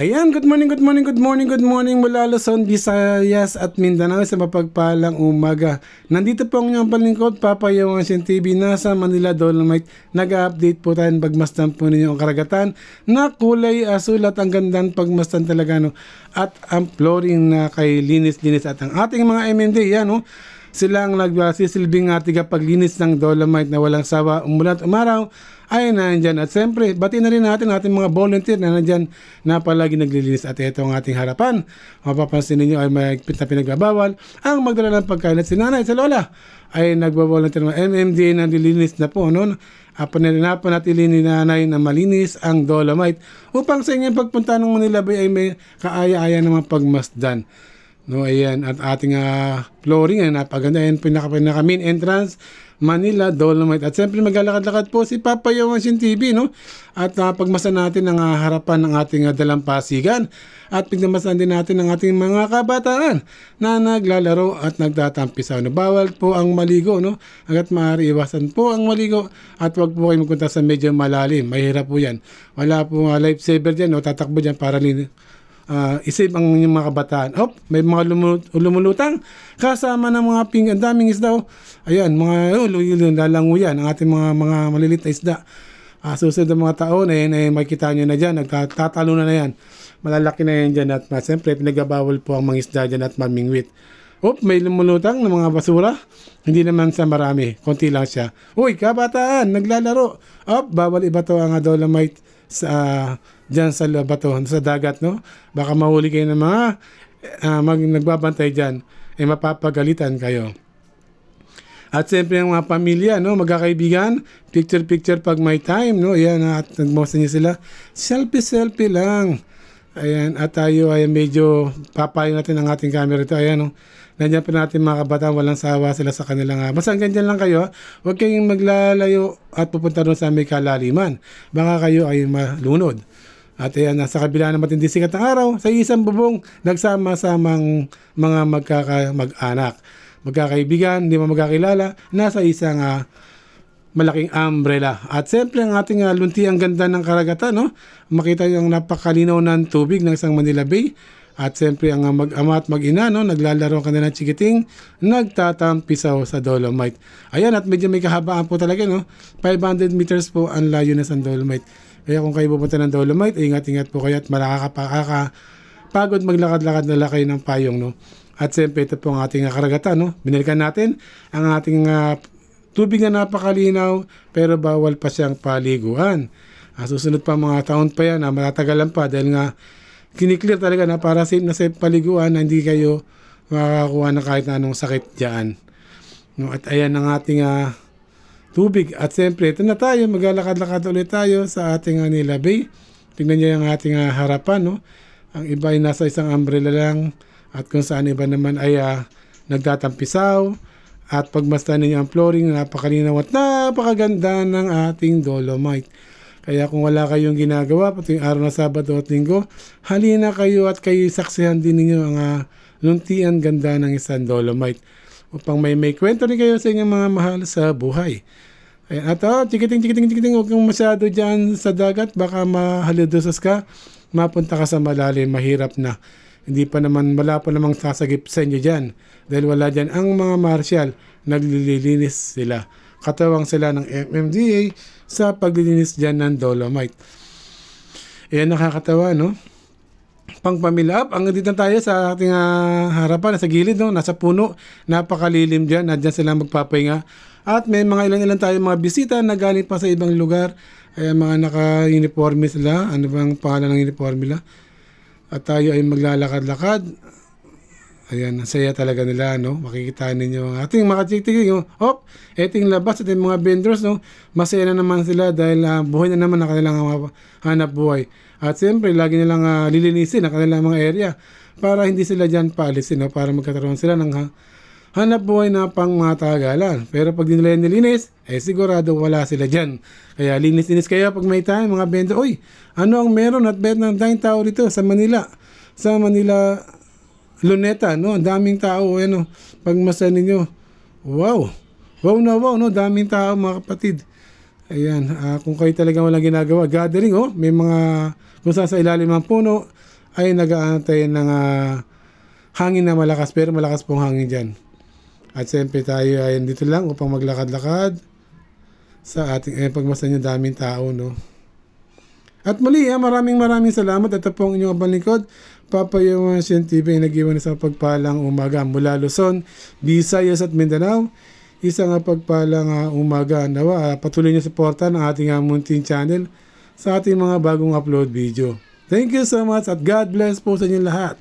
Ayan, good morning, good morning, good morning, good morning mula Luzon, Visayas at Mindanao sa mapagpalang umaga. Nandito po ang inyong palingkod, Papa Yawanshin TV, nasa Manila Dolomite. Nag-update po tayo, pagmastan po ninyo ang karagatan na kulay asul at ang gandang pagmastan talaga. No? At ang flooring na kay linis-linis at ang ating mga MND, yan no? Sila ang nagsisilbing nga tigapaglinis ng dolomite na walang sawa umulat umaraw ay nandyan. At siyempre, bati na rin natin ating mga volunteer na nandyan na palagi naglilinis. At ito ang ating harapan. Mapapansin ninyo ay may na pinagbabawal ang magdala ng pagkain at si nanay sa lola ay nagbavolunteer ng MMDA na nililinis na po noon na pananapan at ni nanay na malinis ang dolomite upang sa inyong pagpunta ng Manila Bay ay may kaaya-aya namang pagmasdan. No, ayan. At ating uh, flooring, ayan, napaganda. Ayan, pinaka-pinaka main entrance, Manila, Dolomite. At siyempre, maglalakad-lakad po si Papa Yawanshin TV, no? At uh, pagmasan natin ang uh, harapan ng ating uh, dalampasigan. At pigdamasan din natin ang ating mga kabataan na naglalaro at nagtatampisaw. No? Bawal po ang maligo, no? Agat maaari, iwasan po ang maligo. At wag po kayo magpunta sa medyo malalim. Mahirap po yan. Wala po uh, saver dyan, no? Tatakbo dyan para lin uh, ah, isip ang inyong mga kabataan. Oh, may mga lumul- lumulutang kasama ng mga ping, ang daming isda. Oh. Ayan, mga oh, lalango yan, ang ating mga, mga malilit na isda. Uh, susunod ng mga taon, eh, eh, makikita nyo na dyan, nagtatalo na na yan. Malalaki na yan dyan at mas, ah, siyempre, pinagabawal po ang mga isda dyan at mamingwit. Oh, may lumulutang ng mga basura. Hindi naman sa marami, konti lang siya. Uy, kabataan, naglalaro. Oh, bawal iba to ang dolomite sa uh, dyan sa bato, sa dagat, no? Baka mahuli kayo ng mga uh, mag, nagbabantay dyan, eh mapapagalitan kayo. At siyempre ang mga pamilya, no, magkakaibigan, picture-picture pag may time, no, ayan, at nagmosa niya sila, selfie-selfie lang. Ayan, at tayo ay medyo papayo natin ang ating camera ito. Ayan, no? nandiyan pa natin mga kabataan, walang sawa sila sa kanila nga. Basta ganyan lang kayo, huwag kayong maglalayo at pupunta doon sa may kalaliman. Baka kayo ay malunod. At ayan, nasa kabila ng matindi sikat ng araw, sa isang bubong, nagsama-samang mga magkakamag anak Magkakaibigan, hindi mo magkakilala, nasa isang uh, malaking umbrella. At siyempre ang ating uh, lunti ang ganda ng karagatan, no? Makita yung napakalinaw ng tubig ng isang Manila Bay. At siyempre ang mag-ama at mag-ina, no, naglalaro ka na ng chikiting, nagtatampisaw sa Dolomite. Ayan, at medyo may kahabaan po talaga, no? 500 meters po ang layo na sa Dolomite. Kaya kung kayo pupunta ng Dolomite, ingat-ingat po kayo at malakakapakaka pagod maglakad-lakad na kayo ng payong, no? At siyempre, ito po ang ating karagatan, no? Binalikan natin ang ating uh, tubig na napakalinaw, pero bawal pa siyang paliguan. Uh, susunod pa mga taon pa yan, uh, matatagalan pa dahil nga kiniklear talaga na para safe na safe paliguan na hindi kayo makakakuha ng kahit anong sakit dyan. No, at ayan ang ating uh, tubig. At siyempre, ito na tayo. Maglalakad-lakad ulit tayo sa ating Manila ah, Bay. Tingnan niyo yung ating uh, harapan. No? Ang iba ay nasa isang umbrella lang. At kung saan iba naman ay uh, nagtatampisaw. At pagmastan niyo ang flooring, napakalinaw at napakaganda ng ating dolomite. Kaya kung wala kayong ginagawa, pati yung araw na Sabado at Linggo, halina kayo at kayo saksihan din ninyo ang uh, luntian ganda ng isang dolomite upang may may kwento rin kayo sa inyong mga mahal sa buhay. Ayan. At oh, ah, tikiting, tikiting, tikiting, huwag kang masyado dyan sa dagat, baka mahalidosas ka, mapunta ka sa malalim, mahirap na. Hindi pa naman, wala pa namang sasagip sa inyo dyan. Dahil wala dyan ang mga martial, naglilinis sila katawang sila ng MMDA sa paglilinis dyan ng dolomite. Ayan, nakakatawa, no? Pangpamilap, ang dito tayo sa ating uh, harapan, sa gilid, no? nasa puno, napakalilim dyan, nadyan sila magpapahinga. At may mga ilan-ilan tayo mga bisita na galing pa sa ibang lugar. Ay, mga naka-uniforme sila. Ano bang pangalan ng uniforme nila? At tayo ay maglalakad-lakad Ayan, ang saya talaga nila, no? Makikita ninyo ang ating mga chiktik, no? Oh, eting labas at mga vendors, no? Masaya na naman sila dahil uh, buhay na naman ang kanilang uh, hanap buhay. At siyempre, lagi nilang uh, lilinisin ang kanilang mga area para hindi sila dyan paalisin, no? Para magkakaroon sila ng ha- ah, hanap buhay na pang matagalan. Pero pag di nila yan nilinis, eh sigurado wala sila dyan. Kaya linis-linis kayo pag may time, mga vendor. Uy, ano ang meron at bet ng dine tower dito sa Manila? Sa Manila Luneta, no? Daming tao, ano? Eh, pagmasa ninyo. Wow! Wow na wow, no? Daming tao, mga kapatid. Ayan, uh, kung kayo talaga walang ginagawa, gathering, oh, may mga, kung sa ilalim ng puno, ay nag-aantay ng uh, hangin na malakas, pero malakas pong hangin dyan. At siyempre tayo ay dito lang upang maglakad-lakad sa ating, eh, pagmasa nyo daming tao, no? At muli, ha, ah, maraming maraming salamat at po ang inyong abang lingkod. Papa Yamasyan TV ay nag-iwan sa pagpalang umaga mula Luzon, Visayas at Mindanao. Isang pagpalang uh, umaga. Nawa, uh, patuloy niyo suporta ng ating uh, Muntin channel sa ating mga bagong upload video. Thank you so much at God bless po sa inyong lahat.